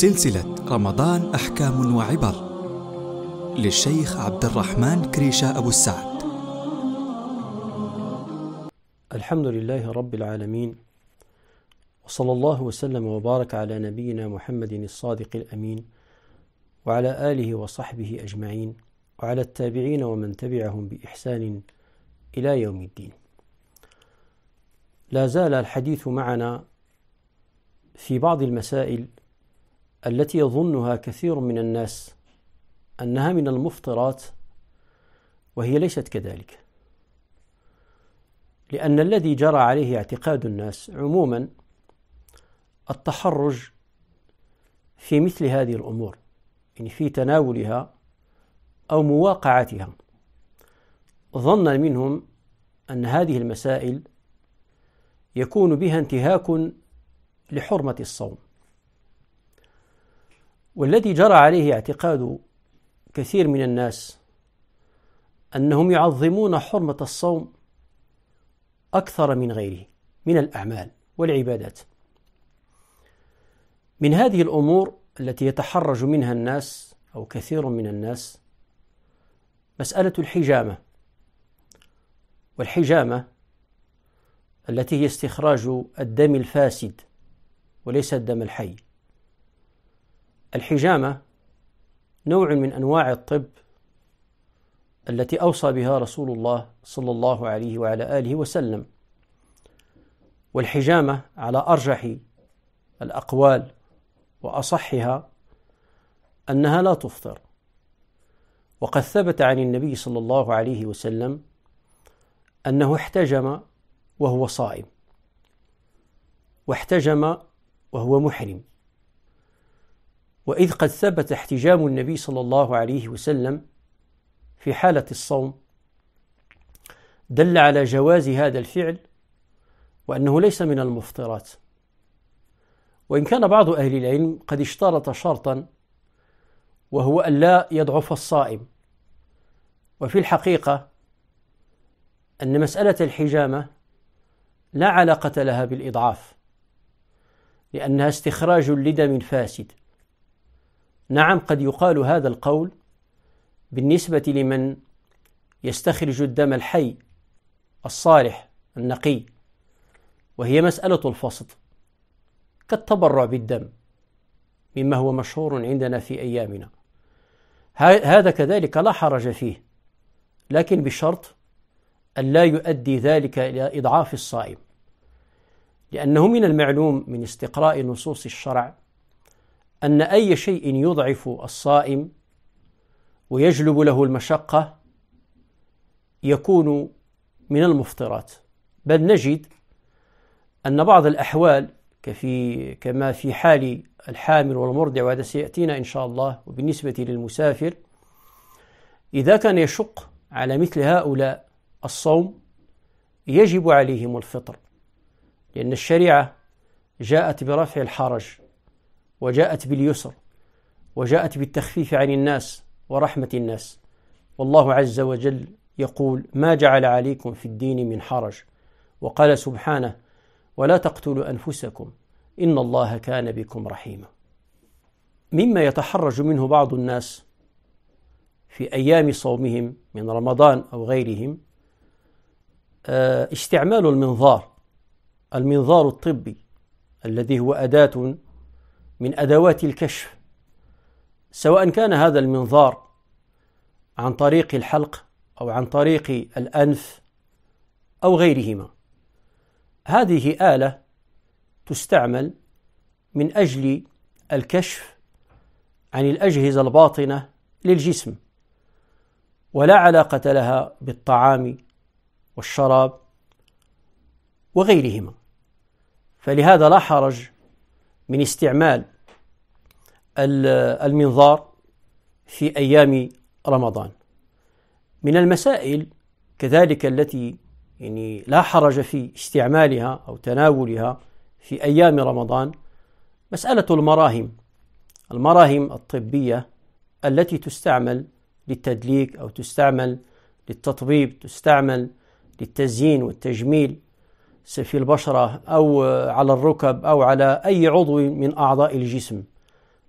سلسلة رمضان أحكام وعبر للشيخ عبد الرحمن كريشة أبو السعد الحمد لله رب العالمين وصلى الله وسلم وبارك على نبينا محمد الصادق الأمين وعلى آله وصحبه أجمعين وعلى التابعين ومن تبعهم بإحسان إلى يوم الدين لا زال الحديث معنا في بعض المسائل التي يظنها كثير من الناس انها من المفطرات وهي ليست كذلك لان الذي جرى عليه اعتقاد الناس عموما التحرج في مثل هذه الامور يعني في تناولها او مواقعتها ظنا منهم ان هذه المسائل يكون بها انتهاك لحرمه الصوم والذي جرى عليه اعتقاد كثير من الناس انهم يعظمون حرمه الصوم اكثر من غيره من الاعمال والعبادات من هذه الامور التي يتحرج منها الناس او كثير من الناس مساله الحجامه والحجامه التي هي استخراج الدم الفاسد وليس الدم الحي الحجامة نوع من أنواع الطب التي أوصى بها رسول الله صلى الله عليه وعلى آله وسلم والحجامة على أرجح الأقوال وأصحها أنها لا تفطر وقد ثبت عن النبي صلى الله عليه وسلم أنه احتجم وهو صائم واحتجم وهو محرم وإذ قد ثبت احتجام النبي صلى الله عليه وسلم في حالة الصوم دل على جواز هذا الفعل وأنه ليس من المفطرات وإن كان بعض أهل العلم قد اشترط شرطا وهو أن لا يضعف الصائم وفي الحقيقة أن مسألة الحجامة لا علاقة لها بالإضعاف لأنها استخراج لدم فاسد نعم قد يقال هذا القول بالنسبة لمن يستخرج الدم الحي الصالح النقي وهي مسألة الفصد كالتبرع بالدم مما هو مشهور عندنا في أيامنا هذا كذلك لا حرج فيه لكن بشرط أن لا يؤدي ذلك إلى إضعاف الصائم لأنه من المعلوم من استقراء نصوص الشرع أن أي شيء يضعف الصائم ويجلب له المشقة يكون من المفطرات بل نجد أن بعض الأحوال كفي كما في حال الحامل والمرضع وهذا سيأتينا إن شاء الله وبالنسبة للمسافر إذا كان يشق على مثل هؤلاء الصوم يجب عليهم الفطر لأن الشريعة جاءت برفع الحرج وجاءت باليسر وجاءت بالتخفيف عن الناس ورحمة الناس والله عز وجل يقول ما جعل عليكم في الدين من حرج وقال سبحانه ولا تقتلوا أنفسكم إن الله كان بكم رحيما مما يتحرج منه بعض الناس في أيام صومهم من رمضان أو غيرهم آه، استعمال المنظار المنظار الطبي الذي هو أداة من ادوات الكشف سواء كان هذا المنظار عن طريق الحلق او عن طريق الانف او غيرهما هذه اله تستعمل من اجل الكشف عن الاجهزه الباطنه للجسم ولا علاقه لها بالطعام والشراب وغيرهما فلهذا لا حرج من استعمال المنظار في أيام رمضان من المسائل كذلك التي يعني لا حرج في استعمالها أو تناولها في أيام رمضان مسألة المراهم المراهم الطبية التي تستعمل للتدليك أو تستعمل للتطبيب تستعمل للتزيين والتجميل في البشرة أو على الركب أو على أي عضو من أعضاء الجسم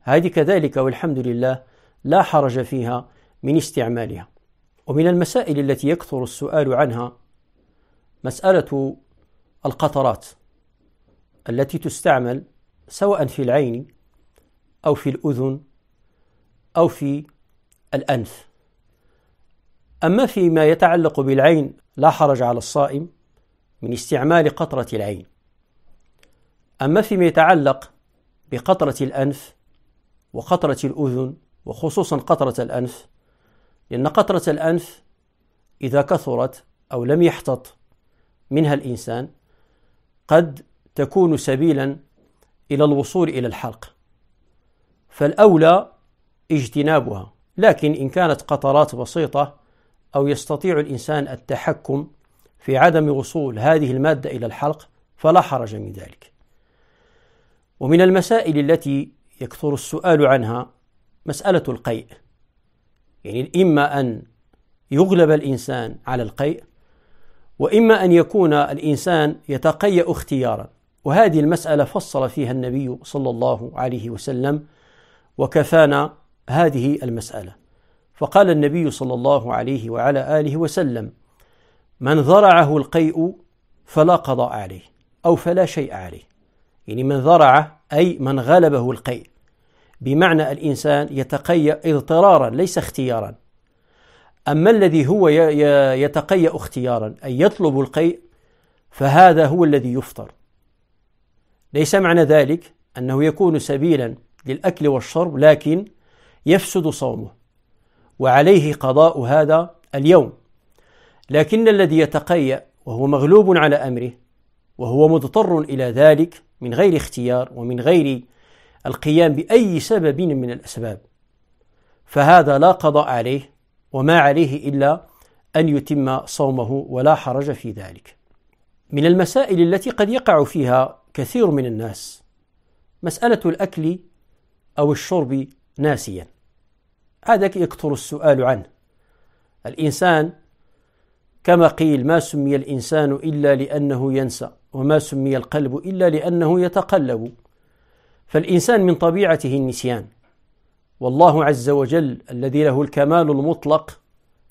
هذه كذلك والحمد لله لا حرج فيها من استعمالها ومن المسائل التي يكثر السؤال عنها مسألة القطرات التي تستعمل سواء في العين أو في الأذن أو في الأنف أما فيما يتعلق بالعين لا حرج على الصائم من استعمال قطرة العين أما فيما يتعلق بقطرة الأنف وقطرة الأذن وخصوصا قطرة الأنف لأن قطرة الأنف إذا كثرت أو لم يحتط منها الإنسان قد تكون سبيلا إلى الوصول إلى الحلق فالأولى اجتنابها لكن إن كانت قطرات بسيطة أو يستطيع الإنسان التحكم في عدم وصول هذه المادة إلى الحلق فلا حرج من ذلك ومن المسائل التي يكثر السؤال عنها مسألة القيء يعني إما أن يغلب الإنسان على القيء وإما أن يكون الإنسان يتقيأ اختيارا وهذه المسألة فصل فيها النبي صلى الله عليه وسلم وكفانا هذه المسألة فقال النبي صلى الله عليه وعلى آله وسلم من ذرعه القيء فلا قضاء عليه أو فلا شيء عليه يعني من ذرعه أي من غلبه القيء بمعنى الإنسان يتقيأ اضطرارا ليس اختيارا أما الذي هو يتقيأ اختيارا أي يطلب القيء فهذا هو الذي يفطر ليس معنى ذلك أنه يكون سبيلا للأكل والشرب لكن يفسد صومه وعليه قضاء هذا اليوم لكن الذي يتقيأ وهو مغلوب على أمره وهو مضطر إلى ذلك من غير اختيار ومن غير القيام بأي سبب من الأسباب فهذا لا قضاء عليه وما عليه إلا أن يتم صومه ولا حرج في ذلك من المسائل التي قد يقع فيها كثير من الناس مسألة الأكل أو الشرب ناسيا هذا يكثر السؤال عنه الإنسان كما قيل ما سمي الانسان الا لانه ينسى وما سمي القلب الا لانه يتقلب فالانسان من طبيعته النسيان والله عز وجل الذي له الكمال المطلق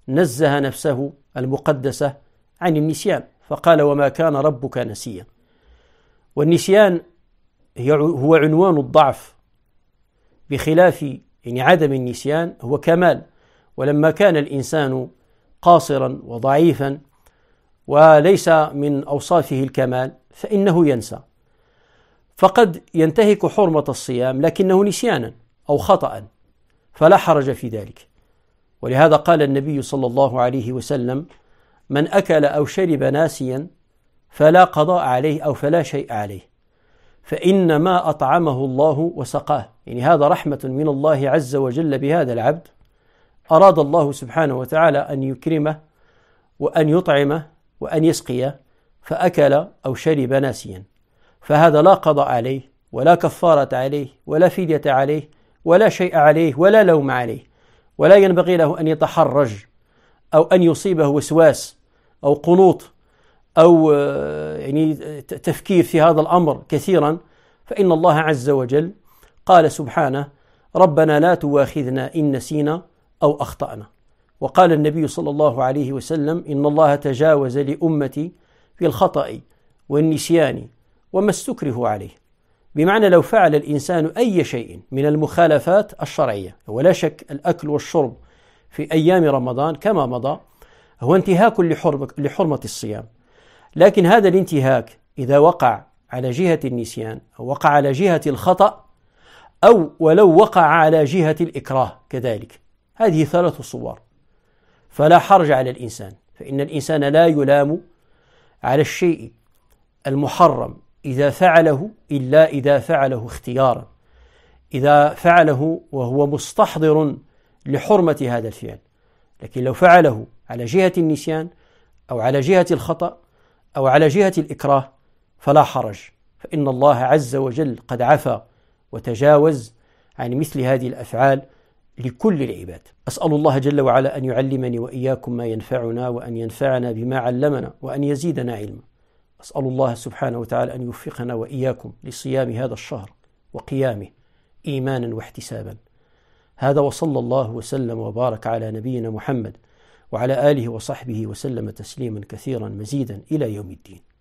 نزه نفسه المقدسه عن النسيان فقال وما كان ربك نسيا والنسيان هو عنوان الضعف بخلاف يعني عدم النسيان هو كمال ولما كان الانسان قاصرا وضعيفا وليس من اوصافه الكمال فانه ينسى فقد ينتهك حرمه الصيام لكنه نسيانا او خطا فلا حرج في ذلك ولهذا قال النبي صلى الله عليه وسلم من اكل او شرب ناسيا فلا قضاء عليه او فلا شيء عليه فانما اطعمه الله وسقاه يعني هذا رحمه من الله عز وجل بهذا العبد أراد الله سبحانه وتعالى أن يكرمه وأن يطعمه وأن يسقيه فأكل أو شرب ناسيا فهذا لا قضاء عليه ولا كفارة عليه ولا فدية عليه ولا شيء عليه ولا لوم عليه ولا ينبغي له أن يتحرج أو أن يصيبه وسواس أو قنوط أو آه، يعني تفكير في هذا الأمر كثيرا فإن الله عز وجل قال سبحانه ربنا لا تواخذنا إن نسينا أو أخطأنا وقال النبي صلى الله عليه وسلم إن الله تجاوز لأمتي في الخطأ والنسيان وما استكره عليه بمعنى لو فعل الإنسان أي شيء من المخالفات الشرعية ولا شك الأكل والشرب في أيام رمضان كما مضى هو انتهاك لحرمة الصيام لكن هذا الانتهاك إذا وقع على جهة النسيان أو وقع على جهة الخطأ أو ولو وقع على جهة الإكراه كذلك هذه ثلاث صور فلا حرج على الإنسان فإن الإنسان لا يلام على الشيء المحرم إذا فعله إلا إذا فعله اختيارا إذا فعله وهو مستحضر لحرمة هذا الفعل لكن لو فعله على جهة النسيان أو على جهة الخطأ أو على جهة الإكراه فلا حرج فإن الله عز وجل قد عفى وتجاوز عن مثل هذه الأفعال لكل العباد أسأل الله جل وعلا أن يعلمني وإياكم ما ينفعنا وأن ينفعنا بما علمنا وأن يزيدنا علما أسأل الله سبحانه وتعالى أن يوفقنا وإياكم لصيام هذا الشهر وقيامه إيمانا واحتسابا هذا وصلى الله وسلم وبارك على نبينا محمد وعلى آله وصحبه وسلم تسليما كثيرا مزيدا إلى يوم الدين